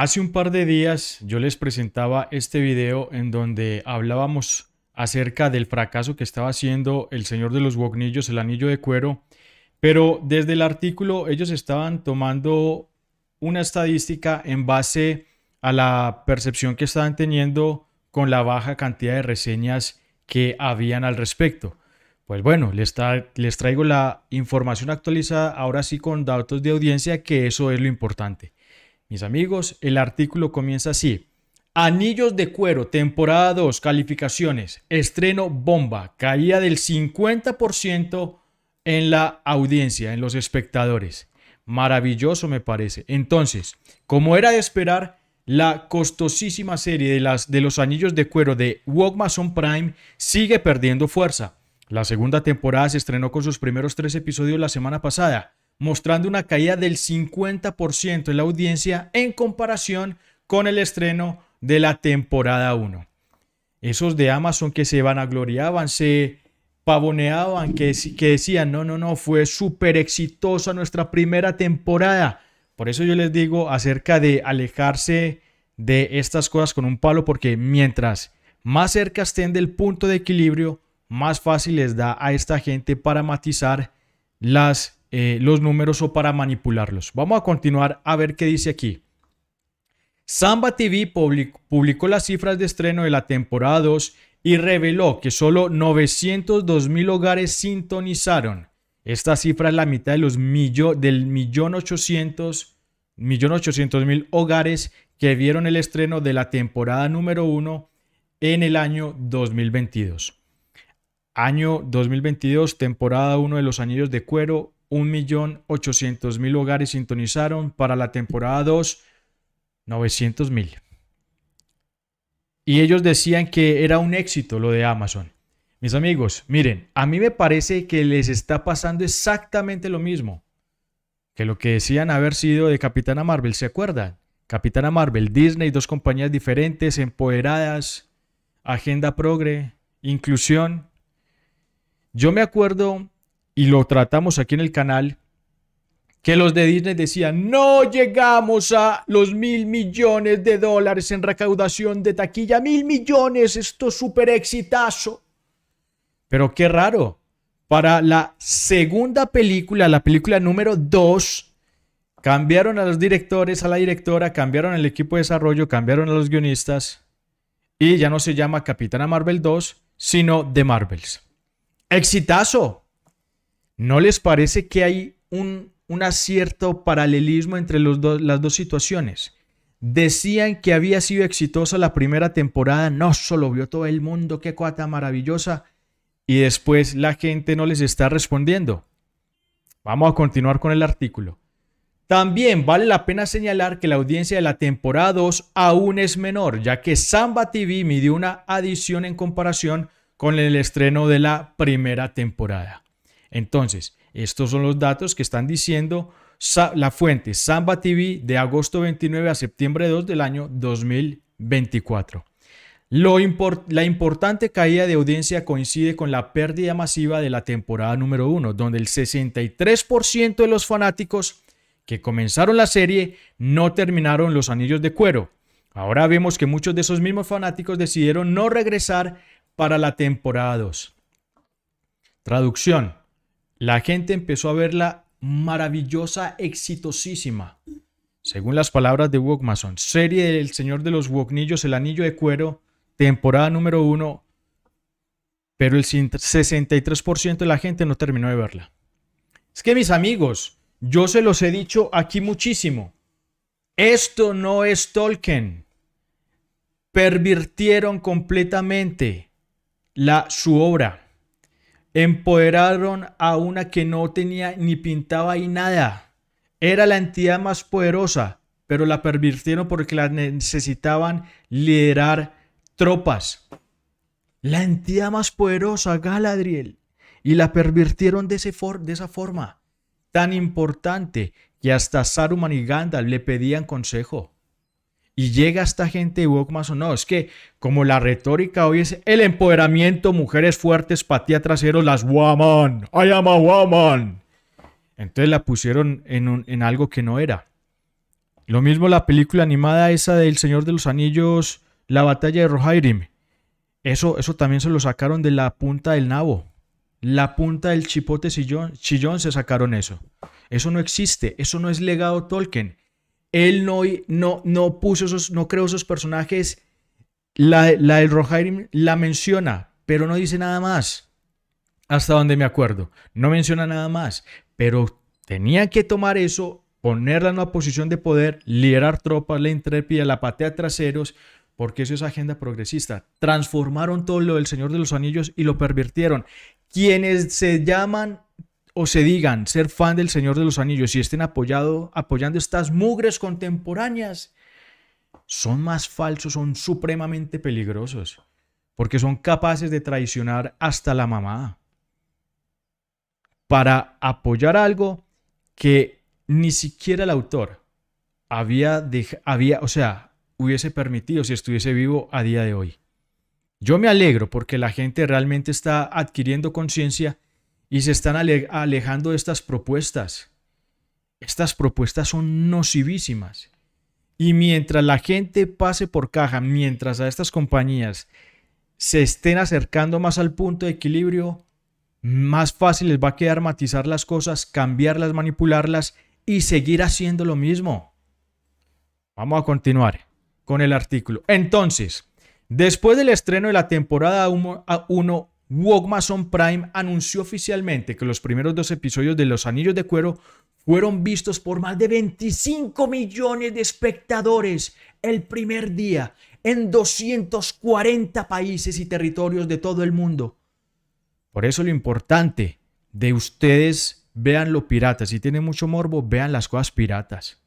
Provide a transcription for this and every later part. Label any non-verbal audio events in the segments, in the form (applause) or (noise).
Hace un par de días yo les presentaba este video en donde hablábamos acerca del fracaso que estaba haciendo el señor de los guagnillos, el anillo de cuero, pero desde el artículo ellos estaban tomando una estadística en base a la percepción que estaban teniendo con la baja cantidad de reseñas que habían al respecto. Pues bueno, les traigo la información actualizada ahora sí con datos de audiencia, que eso es lo importante. Mis amigos, el artículo comienza así. Anillos de cuero, temporada 2, calificaciones, estreno bomba, Caía del 50% en la audiencia, en los espectadores. Maravilloso me parece. Entonces, como era de esperar, la costosísima serie de, las, de los anillos de cuero de Walkmason Prime sigue perdiendo fuerza. La segunda temporada se estrenó con sus primeros tres episodios la semana pasada mostrando una caída del 50% en la audiencia en comparación con el estreno de la temporada 1. Esos de Amazon que se vanagloriaban, se pavoneaban, que, que decían, no, no, no, fue súper exitosa nuestra primera temporada. Por eso yo les digo acerca de alejarse de estas cosas con un palo, porque mientras más cerca estén del punto de equilibrio, más fácil les da a esta gente para matizar las eh, los números o para manipularlos. Vamos a continuar a ver qué dice aquí. Samba TV publicó, las cifras de estreno de la temporada 2 y reveló que solo 902 mil hogares sintonizaron. Esta cifra es la mitad de los del millón 800 mil hogares que vieron el estreno de la temporada número 1 en el año 2022. Año 2022, temporada 1 de Los Anillos de Cuero, 1.800.000 hogares sintonizaron. Para la temporada 2, 900.000. Y ellos decían que era un éxito lo de Amazon. Mis amigos, miren, a mí me parece que les está pasando exactamente lo mismo que lo que decían haber sido de Capitana Marvel, ¿se acuerdan? Capitana Marvel, Disney, dos compañías diferentes, empoderadas, agenda progre, inclusión. Yo me acuerdo y lo tratamos aquí en el canal, que los de Disney decían, no llegamos a los mil millones de dólares en recaudación de taquilla, mil millones, esto es súper exitazo. Pero qué raro, para la segunda película, la película número 2, cambiaron a los directores, a la directora, cambiaron el equipo de desarrollo, cambiaron a los guionistas y ya no se llama Capitana Marvel 2, sino The Marvels. Exitazo, ¿No les parece que hay un, cierto paralelismo entre las dos situaciones? Decían que había sido exitosa la primera temporada, no solo vio todo el mundo, qué cuata maravillosa, y después la gente no les está respondiendo. Vamos a continuar con el artículo. También vale la pena señalar que la audiencia de la temporada 2 aún es menor, ya que Samba TV midió una adición en comparación con el estreno de la primera temporada. Entonces, estos son los datos que están diciendo la fuente Samba TV de agosto 29 a septiembre 2 del año 2024. la importante caída de audiencia coincide con la pérdida masiva de la temporada número 1, donde el 63% de los fanáticos que comenzaron la serie no terminaron los anillos de cuero. Ahora vemos que muchos de esos mismos fanáticos decidieron no regresar para la temporada 2. Traducción. La gente empezó a verla maravillosa, exitosísima. Según las palabras de Wokmason, serie del Señor de los Woknillos, El Anillo de Cuero, temporada número uno, pero el 63% de la gente no terminó de verla. Es que mis amigos, yo se los he dicho aquí muchísimo. Esto no es Tolkien. Pervirtieron completamente la, su obra. Empoderaron a una que no tenía ni pintaba y nada. Era la entidad más poderosa, pero la pervirtieron porque la necesitaban liderar tropas. La entidad más poderosa, Galadriel. Y la pervirtieron de, de esa forma tan importante que hasta Saruman y Gandalf le pedían consejo y llega esta gente y woke más o no. Es que como la retórica hoy es el empoderamiento, mujeres fuertes, patía trasero, las woman, I am a woman. Entonces la pusieron en, algo que no era. Lo mismo la película animada esa del Señor de los Anillos, La batalla de Rohirrim. Eso, eso también se lo sacaron de la punta del nabo. La punta del chipote chillón se sacaron eso. Eso no existe, eso no es legado Tolkien él no, no, no puso esos, no creó esos personajes. La, la del Rohirrim la menciona, pero no dice nada más. Hasta donde me acuerdo. No menciona nada más. Pero tenía que tomar eso, ponerla en una posición de poder, liderar tropas, la intrépida, la patea traseros, porque eso es agenda progresista. Transformaron todo lo del Señor de los Anillos y lo pervirtieron. Quienes se llaman o se digan ser fan del Señor de los Anillos y estén apoyado, apoyando estas mugres contemporáneas, son más falsos, son supremamente peligrosos, porque son capaces de traicionar hasta la mamá para apoyar algo que ni siquiera el autor había, había, o sea, hubiese permitido si estuviese vivo a día de hoy. Yo me alegro porque la gente realmente está adquiriendo conciencia y se están alejando de estas propuestas. Estas propuestas son nocivísimas. Y mientras la gente pase por caja, mientras a estas compañías se estén acercando más al punto de equilibrio, más fácil les va a quedar matizar las cosas, cambiarlas, manipularlas y seguir haciendo lo mismo. Vamos a continuar con el artículo. Entonces, después del estreno de la temporada 1 Wogmason Prime anunció oficialmente que los primeros dos episodios de Los Anillos de Cuero fueron vistos por más de 25 millones de espectadores el primer día en 240 países y territorios de todo el mundo. Por eso lo importante de ustedes, vean lo pirata. Si tienen mucho morbo, vean las cosas piratas.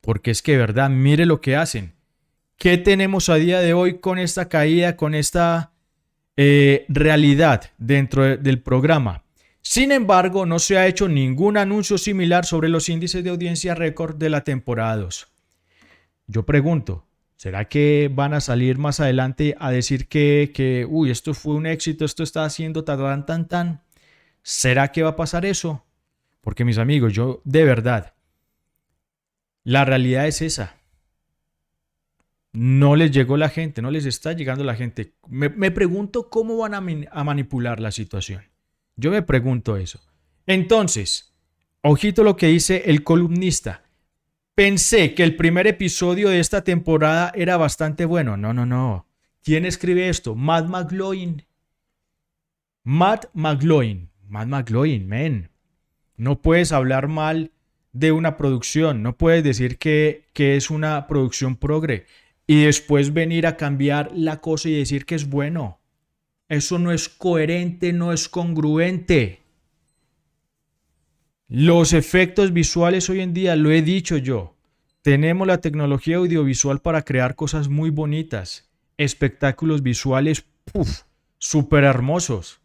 Porque es que, verdad, mire lo que hacen. ¿Qué tenemos a día de hoy con esta caída, con esta eh, realidad dentro del programa. Sin embargo, no se ha hecho ningún anuncio similar sobre los índices de audiencia récord de la temporada 2. Yo pregunto, ¿será que van a salir más adelante a decir que, que uy, esto fue un éxito, esto está haciendo tan, tan, tan? ¿Será que va a pasar eso? Porque mis amigos, yo de verdad, la realidad es esa no les llegó la gente, no les está llegando la gente. Me, pregunto cómo van a, manipular la situación. Yo me pregunto eso. Entonces, ojito lo que dice el columnista. Pensé que el primer episodio de esta temporada era bastante bueno. No, no, no. ¿Quién escribe esto? Matt McLoin. Matt McLoin. Matt McLoin, men. No puedes hablar mal de una producción. No puedes decir que es una producción progre y después venir a cambiar la cosa y decir que es bueno. Eso no es coherente, no es congruente. Los efectos visuales hoy en día, lo he dicho yo, tenemos la tecnología audiovisual para crear cosas muy bonitas, espectáculos visuales, puff, súper hermosos,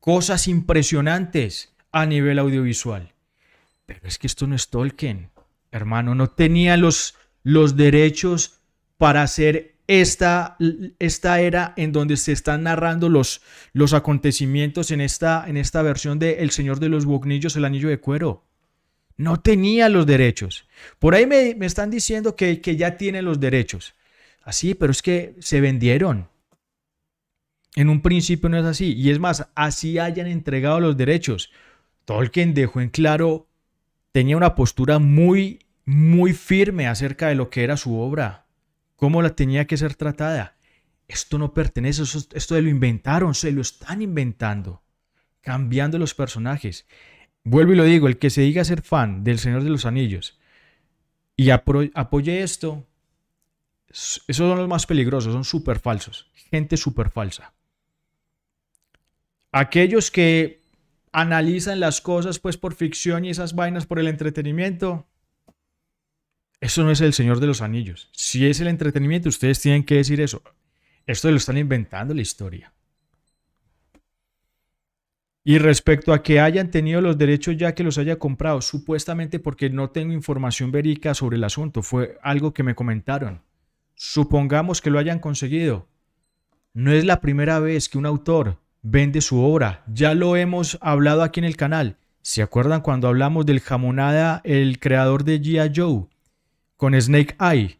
cosas impresionantes a nivel audiovisual. Pero es que esto no es Tolkien, hermano, no tenía los, los derechos para hacer esta, esta era en donde se están narrando los, los acontecimientos en esta, en esta versión de El Señor de los Bognillos, el Anillo de Cuero. No tenía los derechos. Por ahí me, están diciendo que, que ya tiene los derechos. Así, ah, pero es que se vendieron. En un principio no es así. Y es más, así hayan entregado los derechos. Tolkien dejó en claro, tenía una postura muy, muy firme acerca de lo que era su obra cómo la tenía que ser tratada. Esto no pertenece, esto, de lo inventaron, se lo están inventando, cambiando los personajes. Vuelvo y lo digo, el que se diga ser fan del Señor de los Anillos y apoye esto, esos son los más peligrosos, son súper falsos, gente súper falsa. Aquellos que analizan las cosas pues por ficción y esas vainas por el entretenimiento, eso no es el Señor de los Anillos. Si es el entretenimiento, ustedes tienen que decir eso. Esto lo están inventando la historia. Y respecto a que hayan tenido los derechos ya que los haya comprado, supuestamente porque no tengo información verídica sobre el asunto, fue algo que me comentaron. Supongamos que lo hayan conseguido. No es la primera vez que un autor vende su obra. Ya lo hemos hablado aquí en el canal. ¿Se acuerdan cuando hablamos del jamonada, el creador de G.I. Joe? con Snake Eye.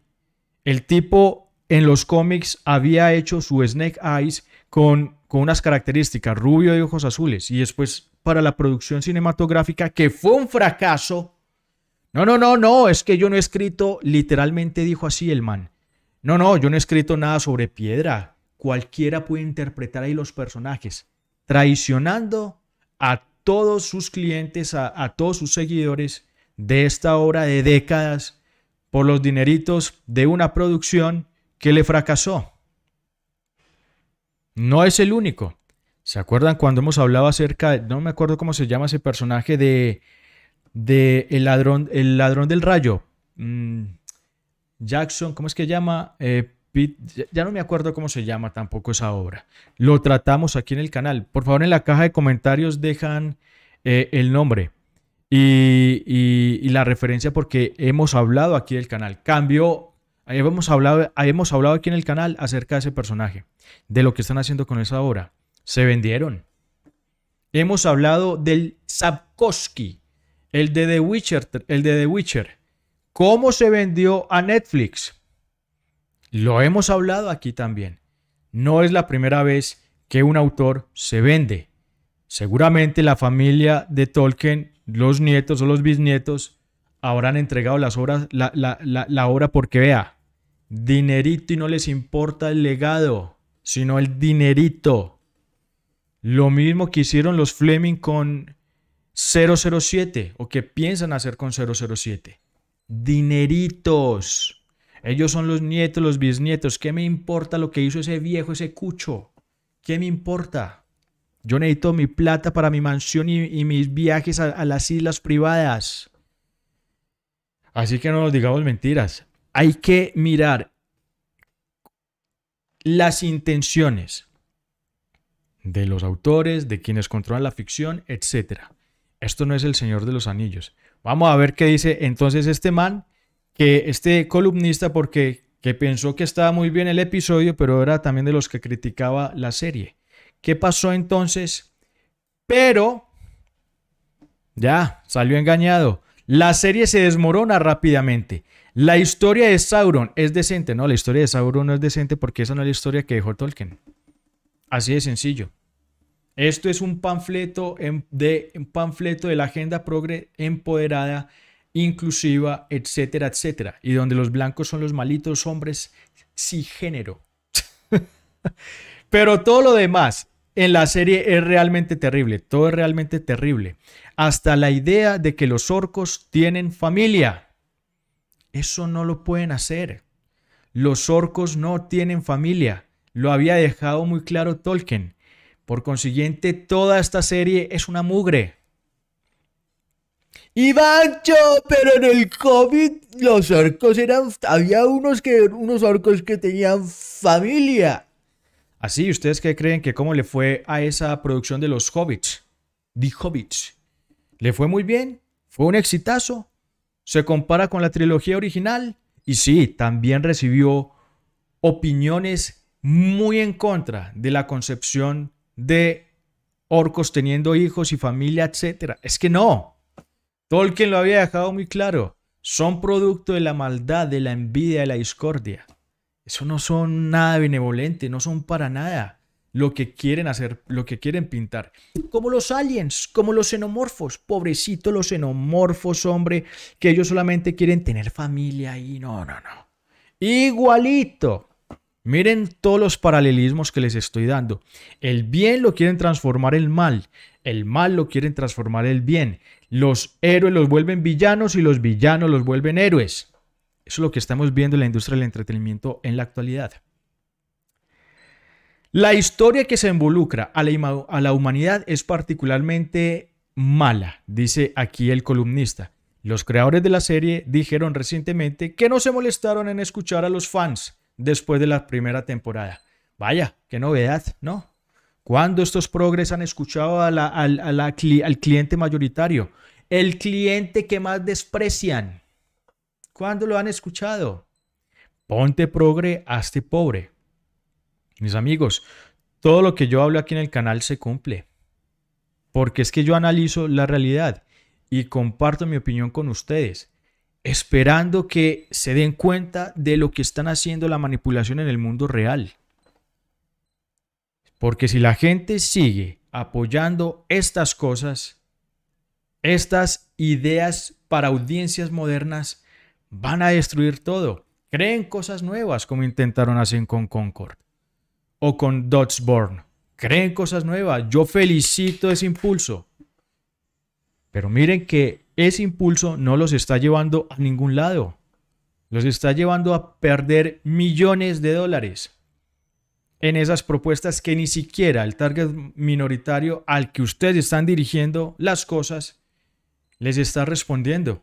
El tipo en los cómics había hecho su Snake Eyes con, con unas características, rubio y ojos azules, y después para la producción cinematográfica, que fue un fracaso. No, no, no, no, es que yo no he escrito, literalmente dijo así el man. No, no, yo no he escrito nada sobre piedra. Cualquiera puede interpretar ahí los personajes, traicionando a todos sus clientes, a, a todos sus seguidores de esta obra de décadas por los dineritos de una producción que le fracasó. No es el único. ¿Se acuerdan cuando hemos hablado acerca, de, no me acuerdo cómo se llama ese personaje de, de el, ladrón, el ladrón del rayo? Mm, Jackson, ¿cómo es que llama? Eh, ya no me acuerdo cómo se llama tampoco esa obra. Lo tratamos aquí en el canal. Por favor, en la caja de comentarios dejan eh, el nombre y, la referencia porque hemos hablado aquí del canal. Cambio, hemos hablado, hemos hablado aquí en el canal acerca de ese personaje, de lo que están haciendo con esa obra. Se vendieron. Hemos hablado del Sapkowski, el de The Witcher, el de The Witcher. ¿Cómo se vendió a Netflix? Lo hemos hablado aquí también. No es la primera vez que un autor se vende. Seguramente la familia de Tolkien los nietos o los bisnietos habrán entregado las obras, la, obra porque vea, dinerito y no les importa el legado, sino el dinerito. Lo mismo que hicieron los Fleming con 007 o que piensan hacer con 007. Dineritos. Ellos son los nietos, los bisnietos. ¿Qué me importa lo que hizo ese viejo, ese cucho? ¿Qué me importa? Yo necesito mi plata para mi mansión y, mis viajes a, las islas privadas. Así que no nos digamos mentiras. Hay que mirar las intenciones de los autores, de quienes controlan la ficción, etc. Esto no es el Señor de los Anillos. Vamos a ver qué dice entonces este man, que este columnista, porque que pensó que estaba muy bien el episodio, pero era también de los que criticaba la serie. ¿Qué pasó entonces? Pero, ya, salió engañado. La serie se desmorona rápidamente. La historia de Sauron es decente. No, la historia de Sauron no es decente porque esa no es la historia que dejó Tolkien. Así de sencillo. Esto es un panfleto, de, un panfleto de la agenda progre empoderada, inclusiva, etcétera, etcétera. Y donde los blancos son los malitos hombres sin género. (laughs) Pero todo lo demás en la serie es realmente terrible, todo es realmente terrible. Hasta la idea de que los orcos tienen familia. Eso no lo pueden hacer. Los orcos no tienen familia. Lo había dejado muy claro Tolkien. Por consiguiente, toda esta serie es una mugre. Ivancho, pero en el COVID los orcos eran... Había unos, que, unos orcos que tenían familia. Así, ¿ustedes qué creen que cómo le fue a esa producción de los Hobbits? de Hobbits. ¿Le fue muy bien? ¿Fue un exitazo? ¿Se compara con la trilogía original? Y sí, también recibió opiniones muy en contra de la concepción de orcos teniendo hijos y familia, etc. Es que no. Tolkien lo había dejado muy claro. Son producto de la maldad, de la envidia, de la discordia. Eso no son nada benevolente, no son para nada lo que quieren hacer, lo que quieren pintar. Como los aliens, como los xenomorfos, pobrecitos los xenomorfos, hombre, que ellos solamente quieren tener familia y no, no, no. Igualito. Miren todos los paralelismos que les estoy dando. El bien lo quieren transformar el mal, el mal lo quieren transformar el bien. Los héroes los vuelven villanos y los villanos los vuelven héroes. Eso es lo que estamos viendo en la industria del entretenimiento en la actualidad. La historia que se involucra a la, humanidad es particularmente mala, dice aquí el columnista. Los creadores de la serie dijeron recientemente que no se molestaron en escuchar a los fans después de la primera temporada. Vaya, qué novedad, ¿no? ¿Cuándo estos progres han escuchado al cliente mayoritario? El cliente que más desprecian. ¿Cuándo lo han escuchado? Ponte progre, hazte pobre. Mis amigos, todo lo que yo hablo aquí en el canal se cumple. Porque es que yo analizo la realidad y comparto mi opinión con ustedes, esperando que se den cuenta de lo que están haciendo la manipulación en el mundo real. Porque si la gente sigue apoyando estas cosas, estas ideas para audiencias modernas, Van a destruir todo. Creen cosas nuevas como intentaron hacer con Concord o con Dodgeborn. Creen cosas nuevas. Yo felicito ese impulso. Pero miren que ese impulso no los está llevando a ningún lado. Los está llevando a perder millones de dólares en esas propuestas que ni siquiera el target minoritario al que ustedes están dirigiendo las cosas les está respondiendo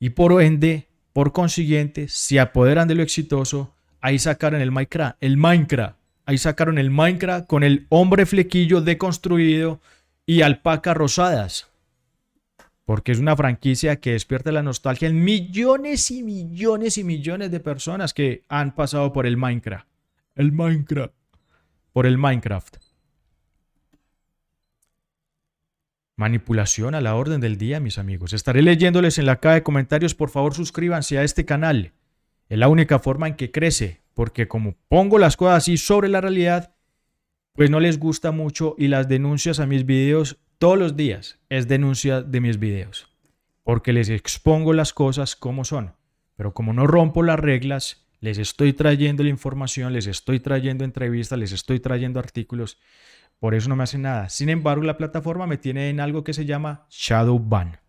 y por ende, por consiguiente, se apoderan de lo exitoso. Ahí sacaron el Minecraft, el Minecraft. Ahí sacaron el Minecraft con el hombre flequillo deconstruido y alpaca rosadas. Porque es una franquicia que despierta la nostalgia en millones y millones y millones de personas que han pasado por el Minecraft. El Minecraft. Por el Minecraft. Manipulación a la orden del día, mis amigos. Estaré leyéndoles en la caja de comentarios. Por favor, suscríbanse a este canal. Es la única forma en que crece, porque como pongo las cosas así sobre la realidad, pues no les gusta mucho y las denuncias a mis videos todos los días es denuncia de mis videos, porque les expongo las cosas como son. Pero como no rompo las reglas, les estoy trayendo la información, les estoy trayendo entrevistas, les estoy trayendo artículos por eso no me hacen nada. Sin embargo, la plataforma me tiene en algo que se llama shadow ban.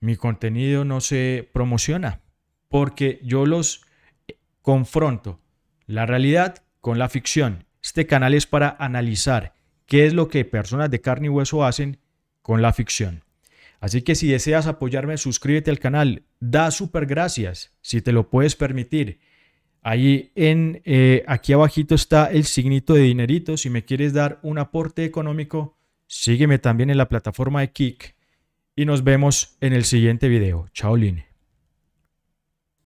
Mi contenido no se promociona porque yo los eh, confronto la realidad con la ficción. Este canal es para analizar qué es lo que personas de carne y hueso hacen con la ficción. Así que si deseas apoyarme, suscríbete al canal, da super gracias si te lo puedes permitir. Ahí en eh, aquí abajito está el signito de dinerito. Si me quieres dar un aporte económico, sígueme también en la plataforma de Kik. Y nos vemos en el siguiente video. Chao, Lin.